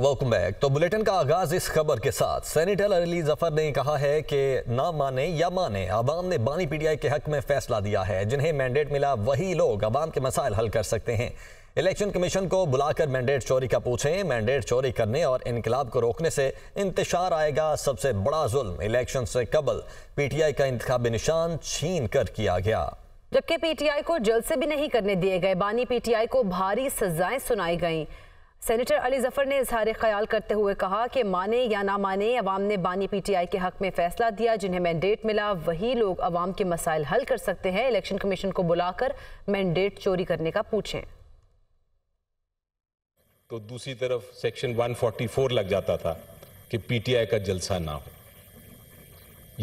welcome back तो bulletin का आगाज इस खबर के साथ सेनेटर अली जफर ने कहा है कि ना माने या माने अवाम ने बानी पीटीआई के हक में फैसला दिया है जिन्हें मैंडेट मिला वही लोग अवाम के मसाइल हल कर सकते हैं इलेक्शन कमीशन को बुलाकर मैंडेट चोरी का पूछें मैंडेट चोरी करने और इनकलाब को रोकने से इंतशार आएगा सबसे बड़ा जुल्म इलेक्शन से कबल पीटीआई का इंतबी निशान छीन कर किया गया जबकि पीटीआई को जल से भी नहीं करने दिए गए बानी पीटीआई को भारी सजाएं सुनाई गईं सेनेटर अली जफर ने इजहार ख्याल करते हुए कहा कि माने या ना माने अवाम ने बानी पी टी आई के हक में फैसला दिया जिन्हें मैंडेट मिला वही लोग अवाम के मसाइल हल कर सकते हैं इलेक्शन कमीशन को बुलाकर मैंडेट चोरी करने का पूछें तो दूसरी तरफ सेक्शन 144 लग जाता था कि पीटीआई का जलसा ना हो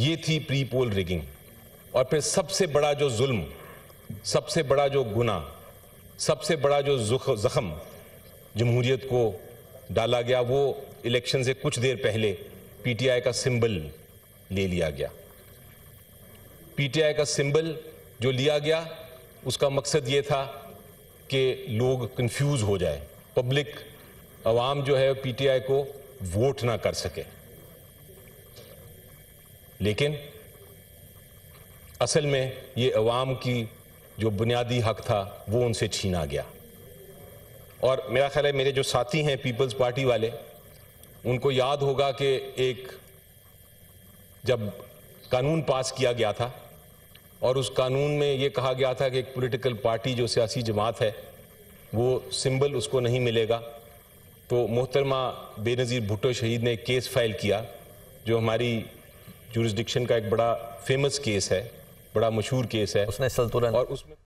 ये थी प्री पोल रिगिंग और फिर सबसे बड़ा जो जुल्म सबसे बड़ा जो गुना सबसे बड़ा जो जख्म जमहूरियत को डाला गया वो इलेक्शन से कुछ देर पहले पीटीआई का सिंबल ले लिया गया पीटीआई का सिंबल जो लिया गया उसका मकसद ये था कि लोग कंफ्यूज हो जाए पब्लिक आवाम जो है पीटीआई को वोट ना कर सके लेकिन असल में ये अवाम की जो बुनियादी हक था वो उनसे छीना गया और मेरा ख्याल है मेरे जो साथी हैं पीपल्स पार्टी वाले उनको याद होगा कि एक जब कानून पास किया गया था और उस कानून में ये कहा गया था कि एक पॉलिटिकल पार्टी जो सियासी जमात है वो सिंबल उसको नहीं मिलेगा तो मोहतरमा बेनज़ीर भुट्टो शहीद ने एक केस फाइल किया जो हमारी जुरिस्डिक्शन का एक बड़ा फेमस केस है बड़ा मशहूर केस है उसने सल्तुलन और उसमें